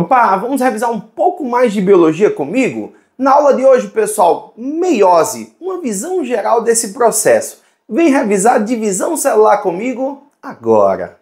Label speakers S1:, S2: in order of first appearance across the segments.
S1: Opa, vamos revisar um pouco mais de biologia comigo? Na aula de hoje, pessoal, meiose, uma visão geral desse processo. Vem revisar divisão celular comigo agora.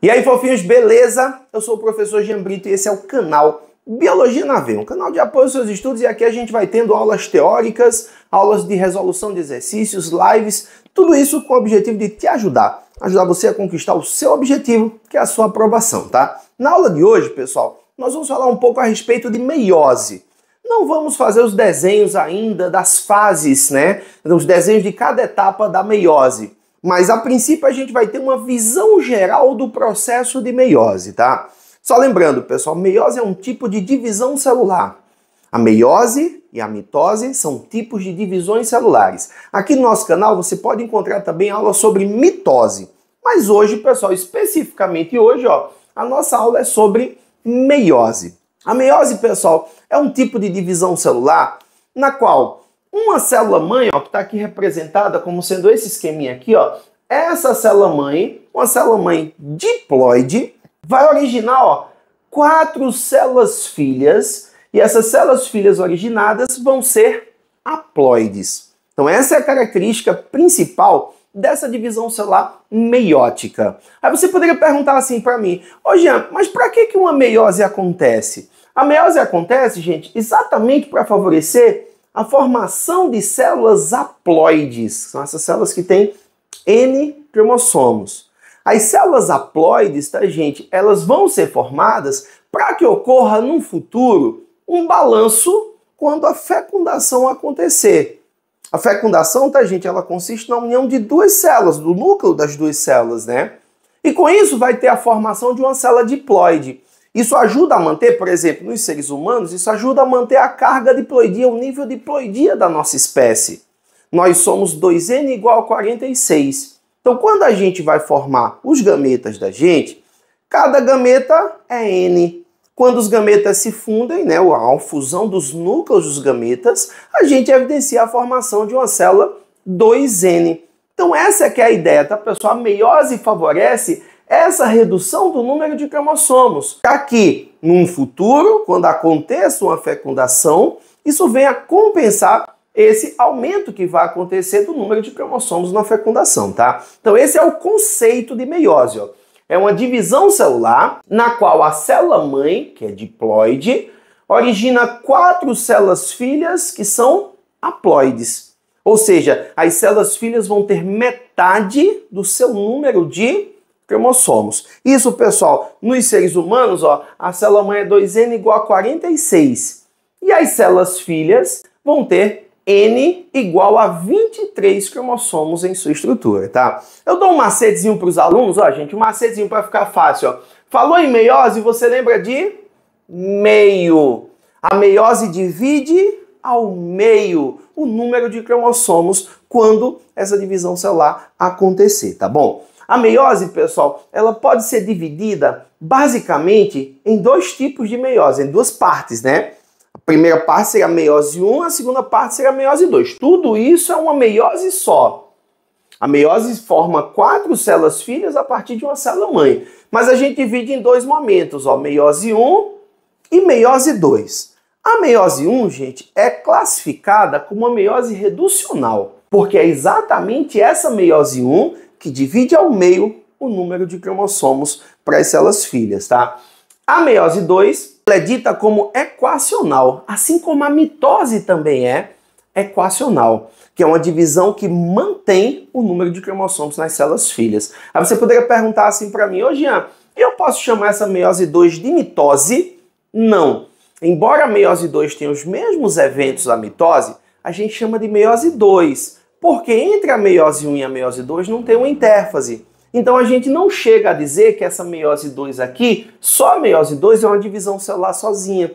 S1: E aí, fofinhos, beleza? Eu sou o professor Jean Brito e esse é o canal Biologia na V, um canal de apoio aos seus estudos e aqui a gente vai tendo aulas teóricas, aulas de resolução de exercícios, lives, tudo isso com o objetivo de te ajudar, ajudar você a conquistar o seu objetivo, que é a sua aprovação, tá? Na aula de hoje, pessoal, nós vamos falar um pouco a respeito de meiose. Não vamos fazer os desenhos ainda das fases, né? Os desenhos de cada etapa da meiose. Mas a princípio a gente vai ter uma visão geral do processo de meiose, tá? Só lembrando, pessoal, meiose é um tipo de divisão celular. A meiose e a mitose são tipos de divisões celulares. Aqui no nosso canal você pode encontrar também aula sobre mitose. Mas hoje, pessoal, especificamente hoje, ó, a nossa aula é sobre meiose. A meiose, pessoal, é um tipo de divisão celular na qual uma célula mãe, ó, que está aqui representada como sendo esse esqueminha aqui, ó, essa célula mãe, uma célula mãe diploide, vai originar ó, quatro células filhas, e essas células filhas originadas vão ser haploides. Então, essa é a característica principal dessa divisão celular meiótica. Aí você poderia perguntar assim para mim, ô Jean, mas para que, que uma meiose acontece? A meiose acontece, gente, exatamente para favorecer a formação de células haploides, são essas células que têm N cromossomos. As células haploides, tá, gente, elas vão ser formadas para que ocorra no futuro um balanço quando a fecundação acontecer. A fecundação, tá, gente, ela consiste na união de duas células, do núcleo das duas células, né? E com isso vai ter a formação de uma célula diploide. Isso ajuda a manter, por exemplo, nos seres humanos, isso ajuda a manter a carga diploidia, o nível diploidia da nossa espécie. Nós somos 2n igual a 46. Então, quando a gente vai formar os gametas da gente, cada gameta é N. Quando os gametas se fundem, né, a fusão dos núcleos dos gametas, a gente evidencia a formação de uma célula 2N. Então essa é que é a ideia, tá pessoal? A meiose favorece essa redução do número de cromossomos. Aqui, num futuro, quando aconteça uma fecundação, isso venha compensar esse aumento que vai acontecer do número de cromossomos na fecundação, tá? Então esse é o conceito de meiose, ó. É uma divisão celular na qual a célula mãe, que é diploide, origina quatro células filhas que são haploides. Ou seja, as células filhas vão ter metade do seu número de cromossomos. Isso, pessoal, nos seres humanos, ó, a célula mãe é 2n igual a 46. E as células filhas vão ter N igual a 23 cromossomos em sua estrutura, tá? Eu dou um macetezinho para os alunos, ó, gente, um macetezinho para ficar fácil, ó. Falou em meiose, você lembra de meio. A meiose divide ao meio o número de cromossomos quando essa divisão celular acontecer, tá bom? A meiose, pessoal, ela pode ser dividida basicamente em dois tipos de meiose, em duas partes, né? A primeira parte será meiose 1, a segunda parte será meiose 2. Tudo isso é uma meiose só. A meiose forma quatro células filhas a partir de uma célula mãe. Mas a gente divide em dois momentos, ó, meiose 1 e meiose 2. A meiose 1, gente, é classificada como uma meiose reducional, porque é exatamente essa meiose 1 que divide ao meio o número de cromossomos para as células filhas, tá? A meiose 2 ela é dita como equacional, assim como a mitose também é equacional, que é uma divisão que mantém o número de cromossomos nas células filhas. Aí você poderia perguntar assim para mim, ô oh, Jean, eu posso chamar essa meiose 2 de mitose? Não. Embora a meiose 2 tenha os mesmos eventos da mitose, a gente chama de meiose 2, porque entre a meiose 1 e a meiose 2 não tem uma intérfase. Então a gente não chega a dizer que essa meiose 2 aqui, só a meiose 2 é uma divisão celular sozinha.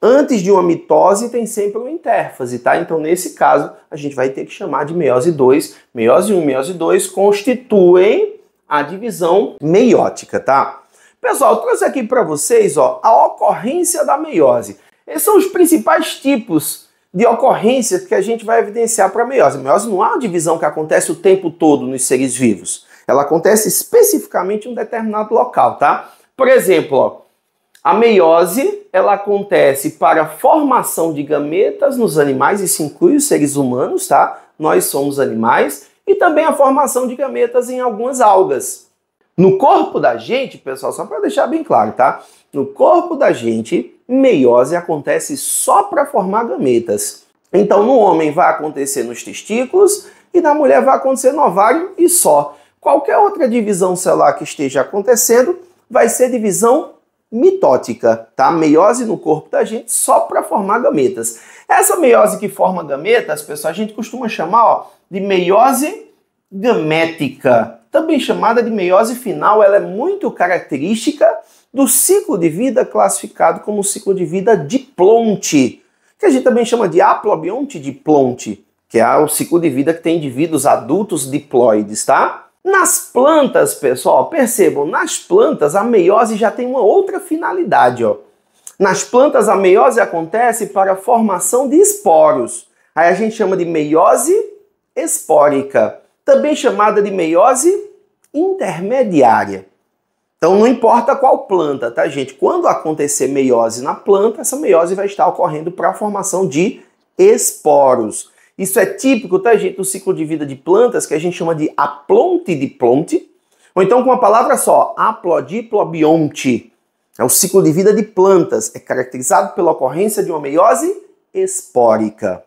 S1: Antes de uma mitose tem sempre uma intérfase, tá? Então nesse caso a gente vai ter que chamar de meiose 2. Meiose 1 e meiose 2 constituem a divisão meiótica, tá? Pessoal, trouxe aqui para vocês ó, a ocorrência da meiose. Esses são os principais tipos de ocorrência que a gente vai evidenciar para a meiose. A meiose não é uma divisão que acontece o tempo todo nos seres vivos ela acontece especificamente em um determinado local, tá? Por exemplo, ó, a meiose ela acontece para a formação de gametas nos animais, isso inclui os seres humanos, tá? Nós somos animais, e também a formação de gametas em algumas algas. No corpo da gente, pessoal, só para deixar bem claro, tá? No corpo da gente, meiose acontece só para formar gametas. Então, no homem vai acontecer nos testículos e na mulher vai acontecer no ovário e só. Qualquer outra divisão celular que esteja acontecendo vai ser divisão mitótica, tá? Meiose no corpo da gente só para formar gametas. Essa meiose que forma gametas, pessoal, a gente costuma chamar ó, de meiose gamética, também chamada de meiose final. Ela é muito característica do ciclo de vida classificado como ciclo de vida de que a gente também chama de aplobionte de que é o ciclo de vida que tem indivíduos adultos diploides, tá? Nas plantas, pessoal, percebam, nas plantas a meiose já tem uma outra finalidade. Ó. Nas plantas a meiose acontece para a formação de esporos. Aí a gente chama de meiose espórica, também chamada de meiose intermediária. Então não importa qual planta, tá gente? Quando acontecer meiose na planta, essa meiose vai estar ocorrendo para a formação de esporos. Isso é típico, tá, gente, do ciclo de vida de plantas que a gente chama de aplonte de plonte, ou então com uma palavra só, aplodiplobionte. É o ciclo de vida de plantas, é caracterizado pela ocorrência de uma meiose espórica.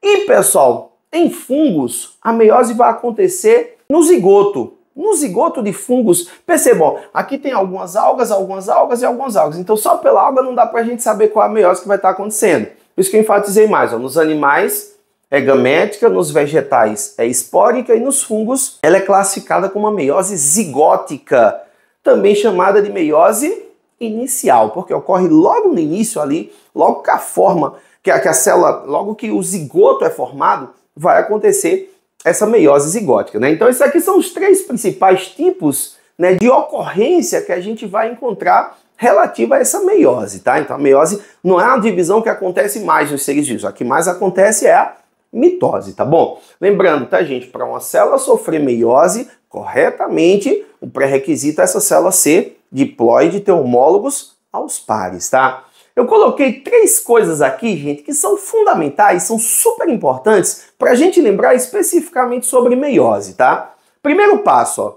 S1: E, pessoal, em fungos, a meiose vai acontecer no zigoto. No zigoto de fungos, percebam, aqui tem algumas algas, algumas algas e algumas algas. Então, só pela alga não dá para a gente saber qual é a meiose que vai estar tá acontecendo. Por isso que eu enfatizei mais. Ó, nos animais, é gamética, nos vegetais é espórica e nos fungos ela é classificada como uma meiose zigótica, também chamada de meiose inicial, porque ocorre logo no início ali, logo que a forma, que a, que a célula, logo que o zigoto é formado, vai acontecer essa meiose zigótica. Né? Então, esses aqui são os três principais tipos né, de ocorrência que a gente vai encontrar relativa a essa meiose, tá? Então a meiose não é uma divisão que acontece mais nos seres vivos. A que mais acontece é a mitose, tá bom? Lembrando, tá, gente, para uma célula sofrer meiose corretamente, o pré-requisito é essa célula ser diploide, ter homólogos aos pares, tá? Eu coloquei três coisas aqui, gente, que são fundamentais, são super importantes para a gente lembrar especificamente sobre meiose, tá? Primeiro passo, ó,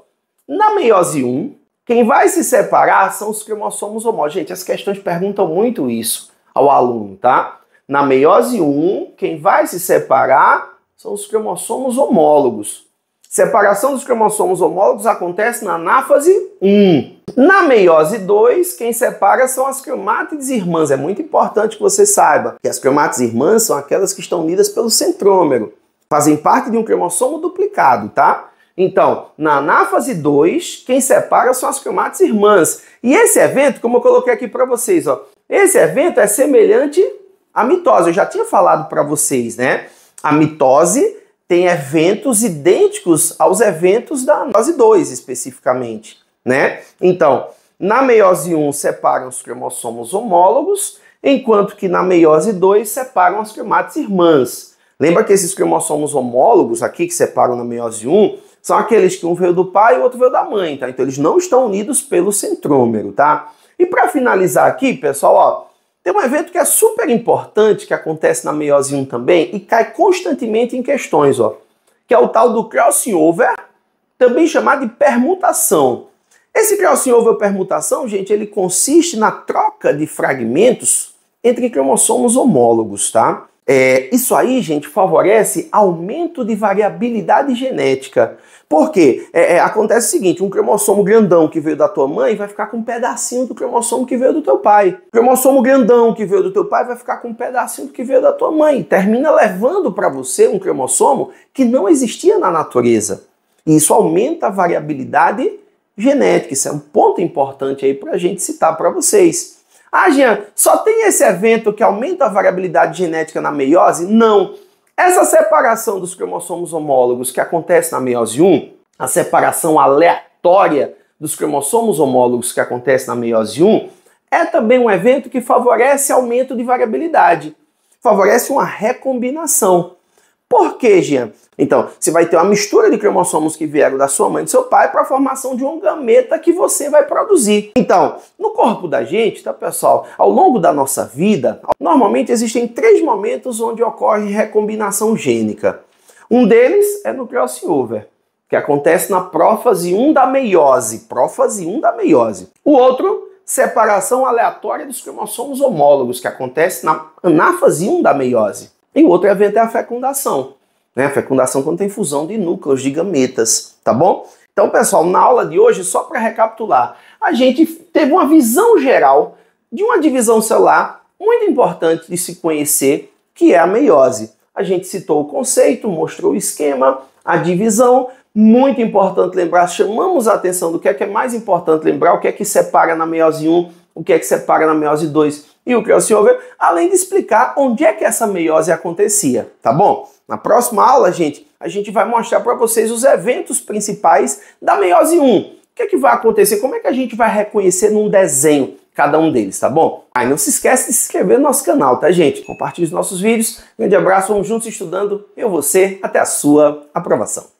S1: na meiose 1, quem vai se separar são os cromossomos homólogos. Gente, as questões perguntam muito isso ao aluno, tá? Na meiose 1, quem vai se separar são os cromossomos homólogos. Separação dos cromossomos homólogos acontece na anáfase 1. Na meiose 2, quem separa são as cromátides irmãs. É muito importante que você saiba que as cromátides irmãs são aquelas que estão unidas pelo centrômero. Fazem parte de um cromossomo duplicado, tá? Então, na anáfase 2, quem separa são as cromátides irmãs. E esse evento, como eu coloquei aqui para vocês, ó, esse evento é semelhante a mitose, eu já tinha falado para vocês, né? A mitose tem eventos idênticos aos eventos da meiose 2, especificamente, né? Então, na meiose 1 separam os cromossomos homólogos, enquanto que na meiose 2 separam as cromates irmãs. Lembra que esses cromossomos homólogos aqui que separam na meiose 1 são aqueles que um veio do pai e o outro veio da mãe, tá? Então eles não estão unidos pelo centrômero, tá? E para finalizar aqui, pessoal, ó, tem um evento que é super importante que acontece na meiose 1 também e cai constantemente em questões, ó, que é o tal do crossing over, também chamado de permutação. Esse crossing over permutação, gente, ele consiste na troca de fragmentos entre cromossomos homólogos, tá? É, isso aí, gente, favorece aumento de variabilidade genética. Por quê? É, é, acontece o seguinte: um cromossomo grandão que veio da tua mãe vai ficar com um pedacinho do cromossomo que veio do teu pai. O cromossomo grandão que veio do teu pai vai ficar com um pedacinho do que veio da tua mãe. Termina levando para você um cromossomo que não existia na natureza. E isso aumenta a variabilidade genética. Isso é um ponto importante aí para a gente citar para vocês. Ah, Jean, só tem esse evento que aumenta a variabilidade genética na meiose? Não. Essa separação dos cromossomos homólogos que acontece na meiose 1, a separação aleatória dos cromossomos homólogos que acontece na meiose 1, é também um evento que favorece aumento de variabilidade, favorece uma recombinação. Por que, Jean? Então, você vai ter uma mistura de cromossomos que vieram da sua mãe e do seu pai para a formação de um gameta que você vai produzir. Então, no corpo da gente, tá pessoal, ao longo da nossa vida, normalmente existem três momentos onde ocorre recombinação gênica. Um deles é no crossover, que acontece na prófase 1 da meiose, prófase 1 da meiose. O outro separação aleatória dos cromossomos homólogos, que acontece na anáfase 1 da meiose. E o outro evento é a fecundação, né? A fecundação quando tem fusão de núcleos de gametas, tá bom? Então, pessoal, na aula de hoje, só para recapitular, a gente teve uma visão geral de uma divisão celular muito importante de se conhecer, que é a meiose a gente citou o conceito, mostrou o esquema, a divisão. Muito importante lembrar, chamamos a atenção do que é que é mais importante lembrar, o que é que separa na meiose 1, o que é que separa na meiose 2 e o crossover, além de explicar onde é que essa meiose acontecia, tá bom? Na próxima aula, gente, a gente vai mostrar para vocês os eventos principais da meiose 1. O que é que vai acontecer? Como é que a gente vai reconhecer num desenho? cada um deles, tá bom? Aí ah, não se esquece de se inscrever no nosso canal, tá gente? Compartilhe os nossos vídeos. Grande abraço, vamos juntos estudando. Eu, você, até a sua aprovação.